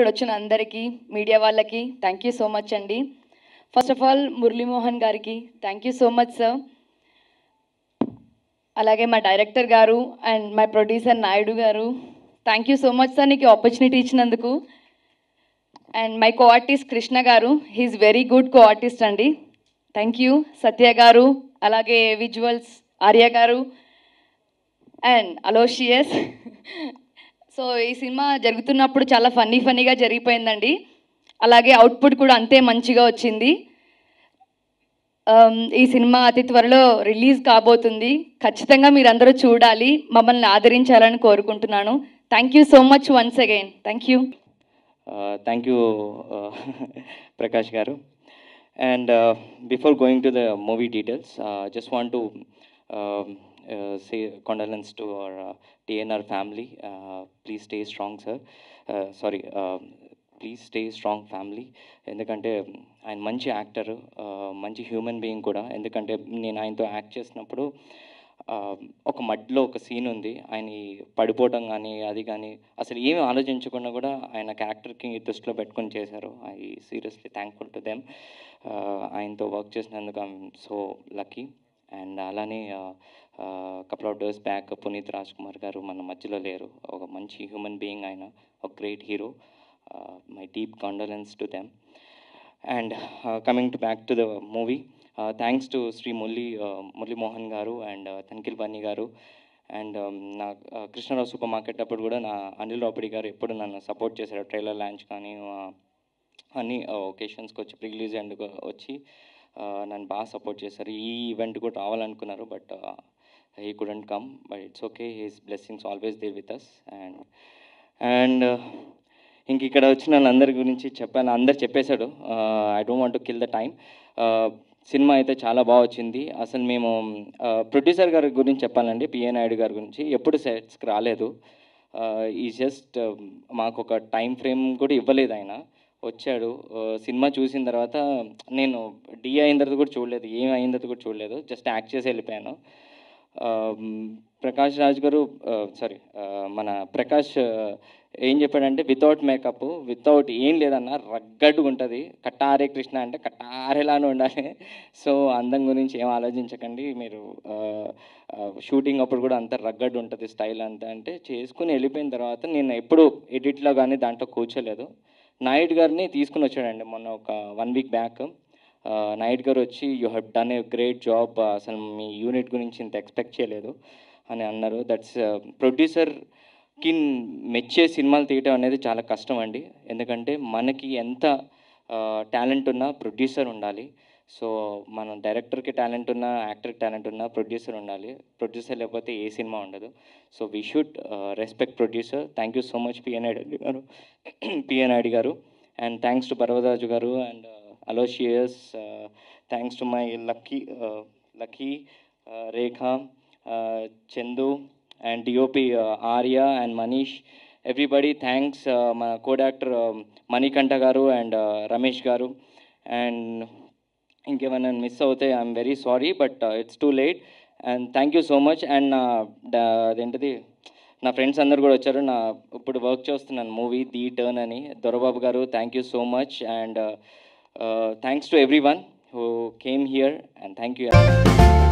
ఇక్కడ వచ్చిన అందరికీ మీడియా వాళ్ళకి థ్యాంక్ యూ సో మచ్ అండి ఫస్ట్ ఆఫ్ ఆల్ మురళీమోహన్ గారికి thank you so much sir అలాగే మా director garu and my producer Naidu garu thank you so much sir నీకు ఆపర్చునిటీ ఇచ్చినందుకు and my co artist Krishna garu he is very good co artist అండి thank you Satya garu అలాగే visuals Arya garu and Aloysius so ఈ cinema జరుగుతున్నప్పుడు చాలా funny ఫన్నీగా జరిగిపోయిందండి అలాగే అవుట్పుట్ కూడా అంతే మంచిగా వచ్చింది ఈ సినిమా అతి త్వరలో రిలీజ్ కాబోతుంది ఖచ్చితంగా మీరందరూ చూడాలి మమ్మల్ని ఆదరించాలని కోరుకుంటున్నాను thank you so much once again thank you thank you Prakash garu and before going to the movie details just want to Uh, say condolence to our uh, TNR family. Uh, please stay strong, sir. sorry, please stay strong family ఎందుకంటే ఆయన మంచి actor మంచి human being కూడా ఎందుకంటే నేను ఆయనతో act చేసినప్పుడు ఒక మడ్లో ఒక సీన్ ఉంది ఆయన పడిపోవటం కానీ అది కానీ అసలు ఏమి ఆలోచించకుండా కూడా ఆయన క్యారెక్టర్కి దృష్టిలో పెట్టుకొని చేశారు I seriously thankful to them ఆయనతో వర్క్ చేసినందుకు ఐఎమ్ సో లక్కీ అండ్ అలానే couple of days back Puneeth Raj Kumar garu మన మధ్యలో లేరు ఒక మంచి హ్యూమన్ బీయింగ్ ఆయన ఒక great hero my deep condolence to them and coming to back to the movie thanks to Shri ముల్లి మురళీమోహన్ గారు అండ్ తన్కిల్ బన్నీ గారు అండ్ నా కృష్ణరావు సూపర్ మార్కెట్ అప్పుడు కూడా నా అనిల్ రాపడి గారు ఎప్పుడు నన్ను సపోర్ట్ చేశారు ట్రైలర్ లాంచ్ కానీ అన్ని ఒకేషన్స్కి వచ్చి ప్రిలీజ్ అండ్ వచ్చి నన్ను బాగా సపోర్ట్ చేశారు ఈ ఈవెంట్ కూడా రావాలనుకున్నారు but he couldn't come but it's okay he's blessings always there with us and and ఇంక ఇక్కడ వచ్చిన వాళ్ళందరి గురించి చెప్పాను అందరు చెప్పేశాడు I don't want to kill the time cinema అయితే చాలా బాగా వచ్చింది అసలు మేము ప్రొడ్యూసర్ గారి గురించి చెప్పాలండి పిఏ నాయుడు గారి గురించి ఎప్పుడు సెట్స్కి రాలేదు ఈ జస్ట్ మాకు ఒక టైం ఫ్రేమ్ కూడా ఇవ్వలేదు ఆయన వచ్చాడు సినిమా చూసిన తర్వాత నేను డి అయిన తర్వాత కూడా చూడలేదు ఏం అయిన తర్వాత కూడా చూడలేదు జస్ట్ యాక్ట్ చేసి వెళ్ళిపోయాను ప్రకాష్ రాజ్ గారు సారీ మన ప్రకాష్ ఏం చెప్పాడంటే వితౌట్ మేకప్ వితౌట్ ఏం లేదన్న రగ్గడ్డు ఉంటుంది కట్టారే కృష్ణ అంటే కట్టారేలానే ఉండాలి సో అందం గురించి ఏం ఆలోచించకండి మీరు షూటింగ్ అప్పుడు కూడా అంత రగ్గడ్డు ఉంటుంది స్టైల్ అంతా అంటే చేసుకుని వెళ్ళిపోయిన తర్వాత నేను ఎప్పుడు ఎడిట్లో కానీ దాంట్లో కూర్చోలేదు నాయుడు గారిని తీసుకుని వచ్చాడండి మొన్న ఒక one week back Naidu garu వచ్చి you have done a great job అసలు మీ యూనిట్ గురించి ఇంత ఎక్స్పెక్ట్ చేయలేదు అని అన్నారు దట్స్ ప్రొడ్యూసర్కి మెచ్చే సినిమాలు తీయటం అనేది చాలా కష్టం అండి ఎందుకంటే మనకి ఎంత టాలెంట్ ఉన్నా ప్రొడ్యూసర్ ఉండాలి సో మనం డైరెక్టర్కి టాలెంట్ ఉన్న యాక్టర్కి టాలెంట్ ఉన్న ప్రొడ్యూసర్ ఉండాలి ప్రొడ్యూసర్ లేకపోతే ఏ సినిమా ఉండదు so we should respect producer thank you so much PN ID garu PN garu and thanks to పర్వదాజు garu and Aloysius thanks to my lucky lucky Rekha Chandu and DOP Arya and Manish everybody thanks మా co director Manikanta గారు and Ramesh గారు and ఇంకేమైనా miss అవుతే I'm very sorry but it's too late and thank you so much and నా అదేంటిది నా friends అందరు కూడా వచ్చారు నా ఇప్పుడు వర్క్ చేస్తున్నాను మూవీ ది టర్న్ అని Dorababu garu thank you so much and thanks to everyone who came here and thank you